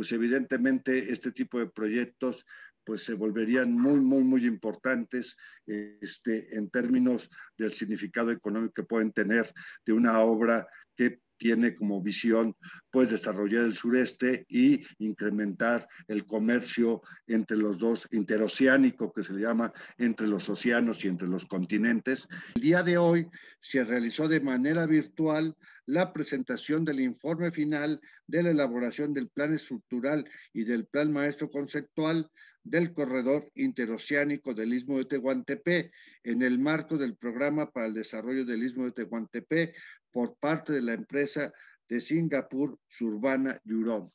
pues evidentemente este tipo de proyectos pues se volverían muy, muy, muy importantes este, en términos del significado económico que pueden tener de una obra que tiene como visión pues desarrollar el sureste y incrementar el comercio entre los dos, interoceánico que se llama, entre los océanos y entre los continentes. El día de hoy se realizó de manera virtual la presentación del informe final de la elaboración del plan estructural y del plan maestro conceptual del corredor interoceánico del Istmo de Tehuantepec en el marco del programa para el desarrollo del Istmo de Tehuantepec por parte de la empresa de Singapur Surbana Yurom.